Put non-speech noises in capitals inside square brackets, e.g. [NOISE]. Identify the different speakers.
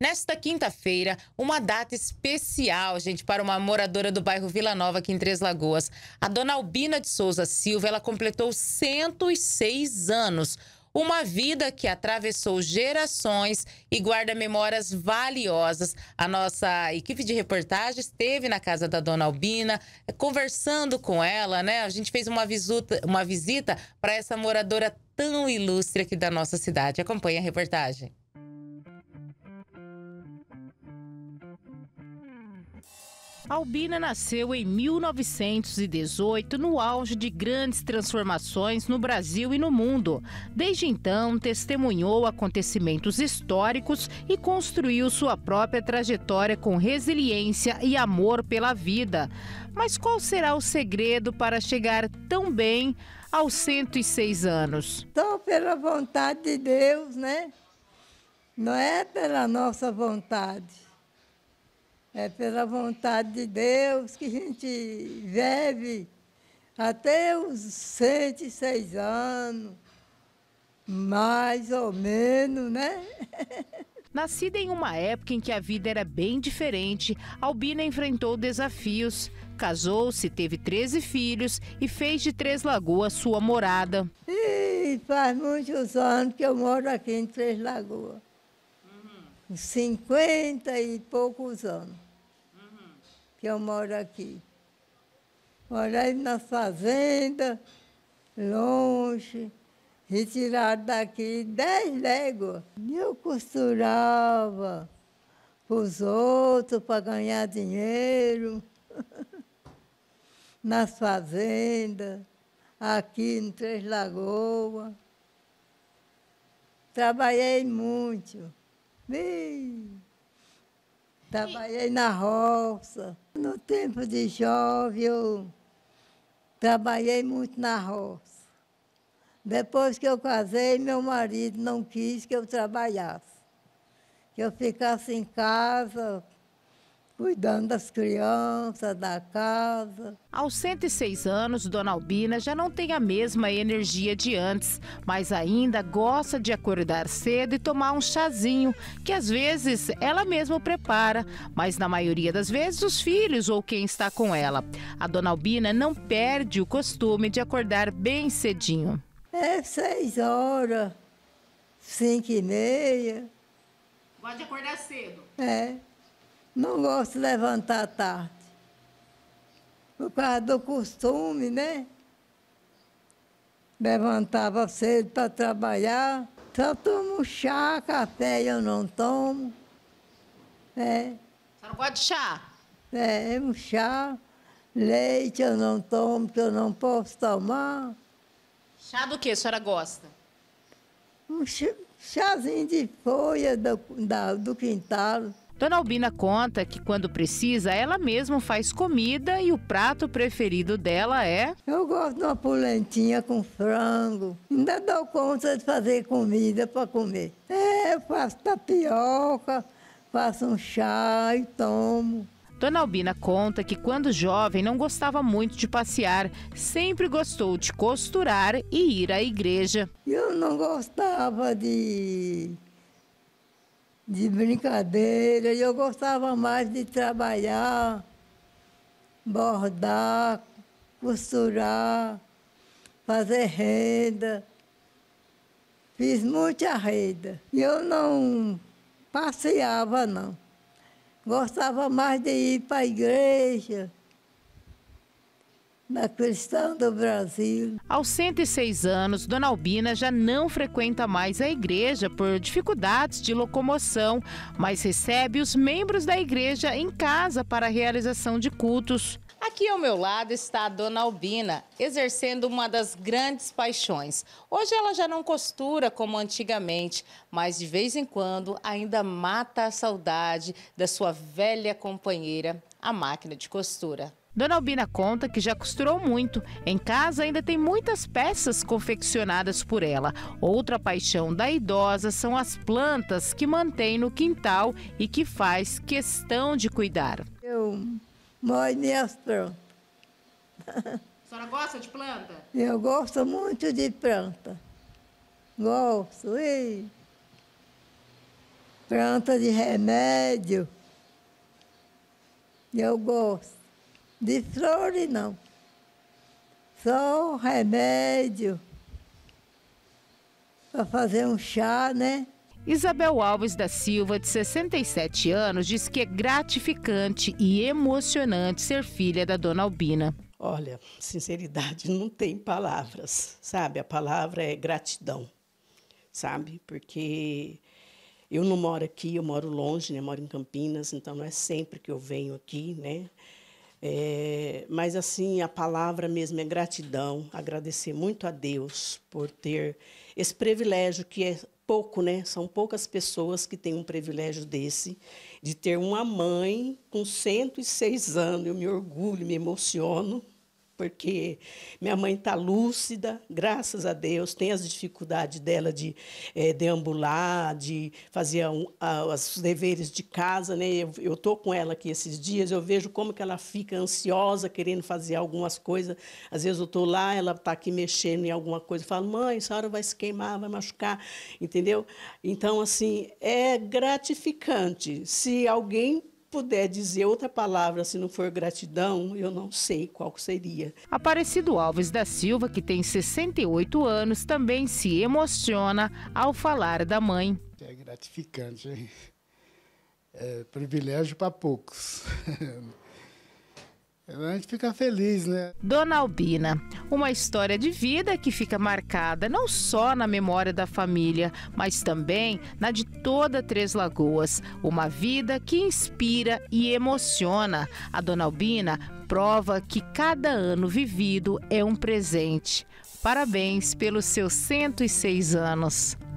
Speaker 1: Nesta quinta-feira, uma data especial, gente, para uma moradora do bairro Vila Nova, aqui em Três Lagoas. A dona Albina de Souza Silva, ela completou 106 anos. Uma vida que atravessou gerações e guarda memórias valiosas. A nossa equipe de reportagem esteve na casa da dona Albina, eh, conversando com ela, né? A gente fez uma visita, uma visita para essa moradora tão ilustre aqui da nossa cidade. Acompanhe a reportagem. Albina nasceu em 1918, no auge de grandes transformações no Brasil e no mundo. Desde então, testemunhou acontecimentos históricos e construiu sua própria trajetória com resiliência e amor pela vida. Mas qual será o segredo para chegar tão bem aos 106 anos?
Speaker 2: Então, pela vontade de Deus, né? Não é pela nossa vontade. É pela vontade de Deus que a gente vive até os 106 anos, mais ou menos, né? [LAUGHS]
Speaker 1: Nascida em uma época em que a vida era bem diferente, Albina enfrentou desafios. Casou-se, teve 13 filhos e fez de Três Lagoas sua morada.
Speaker 2: E faz muitos anos que eu moro aqui em Três Lagoas. Uhum. 50 e poucos anos que eu moro aqui. Morei na fazenda, longe, retirado daqui dez léguas. E eu costurava para os outros para ganhar dinheiro [LAUGHS] nas fazendas, aqui em Três Lagoas. Trabalhei muito. Ih. Trabalhei na roça. No tempo de jovem, eu trabalhei muito na roça. Depois que eu casei, meu marido não quis que eu trabalhasse, que eu ficasse em casa cuidando das crianças,
Speaker 1: da casa. Aos 106 anos, Dona Albina já não tem a mesma energia de antes, mas ainda gosta de acordar cedo e tomar um chazinho, que às vezes ela mesma prepara, mas na maioria das vezes os filhos ou quem está com ela. A Dona Albina não perde o costume de acordar bem cedinho.
Speaker 2: É seis horas, cinco e meia.
Speaker 1: Gosta de acordar cedo?
Speaker 2: É não gosto de levantar tarde. Por causa do costume, né? Levantava cedo para trabalhar. Só tomo chá, café eu não tomo. É. Você não gosta de chá? É, um chá. Leite eu não tomo, porque eu não posso tomar. Chá
Speaker 1: do que a senhora gosta?
Speaker 2: Um chazinho de folha do,
Speaker 1: da, do quintal. Dona Albina conta que quando precisa, ela mesma faz comida e o prato preferido dela é.
Speaker 2: Eu gosto de uma polentinha com frango. Ainda dou conta de fazer comida para comer. É, eu faço tapioca, faço um chá e tomo. Dona Albina conta que quando
Speaker 1: jovem não gostava muito de passear, sempre gostou de costurar e
Speaker 2: ir à igreja. Eu não gostava de de brincadeira. E eu gostava mais de trabalhar, bordar, costurar, fazer renda. Fiz muita renda. E eu não passeava, não. Gostava mais de ir para a igreja na questão do Brasil. Aos 106
Speaker 1: anos, Dona Albina já não frequenta mais a igreja por dificuldades de locomoção, mas recebe os membros da igreja em casa para a realização de cultos. Aqui ao meu lado está a Dona Albina, exercendo uma das grandes paixões. Hoje ela já não costura como antigamente, mas de vez em quando ainda mata a saudade da sua velha companheira, a máquina de costura. Dona Albina conta que já costurou muito. Em casa ainda tem muitas peças confeccionadas por ela. Outra paixão da idosa são as plantas que mantém no quintal e que faz questão de cuidar.
Speaker 2: Eu moro minhas plantas. A
Speaker 1: senhora gosta de planta?
Speaker 2: Eu gosto muito de planta. Gosto. E planta de remédio. Eu gosto de flores não. Só remédio para fazer um chá, né? Isabel Alves da Silva,
Speaker 1: de 67 anos, diz que é gratificante e emocionante ser filha da dona Albina.
Speaker 3: Olha, sinceridade [LAUGHS] não tem palavras, sabe? A palavra é gratidão, sabe? Porque eu não moro aqui, eu moro longe, né? moro em Campinas, então não é sempre que eu venho aqui, né? É, mas, assim, a palavra mesmo é gratidão, agradecer muito a Deus por ter esse privilégio que é pouco, né? São poucas pessoas que têm um privilégio desse, de ter uma mãe com 106 anos. Eu me orgulho, me emociono porque minha mãe está lúcida, graças a Deus, tem as dificuldades dela de é, deambular, de fazer um, a, os deveres de casa, né? Eu estou com ela aqui esses dias, eu vejo como que ela fica ansiosa, querendo fazer algumas coisas. Às vezes eu estou lá, ela está aqui mexendo em alguma coisa, eu falo, mãe, essa hora vai se queimar, vai machucar, entendeu? Então, assim, é gratificante. Se alguém puder dizer outra palavra se não for gratidão, eu não sei qual seria.
Speaker 1: Aparecido Alves da Silva, que tem 68 anos, também se emociona ao falar da mãe.
Speaker 3: É gratificante, hein? É privilégio para poucos. [LAUGHS]
Speaker 1: A gente fica feliz, né? Dona Albina, uma história de vida que fica marcada não só na memória da família, mas também na de toda Três Lagoas. Uma vida que inspira e emociona. A Dona Albina prova que cada ano vivido é um presente. Parabéns pelos seus 106 anos.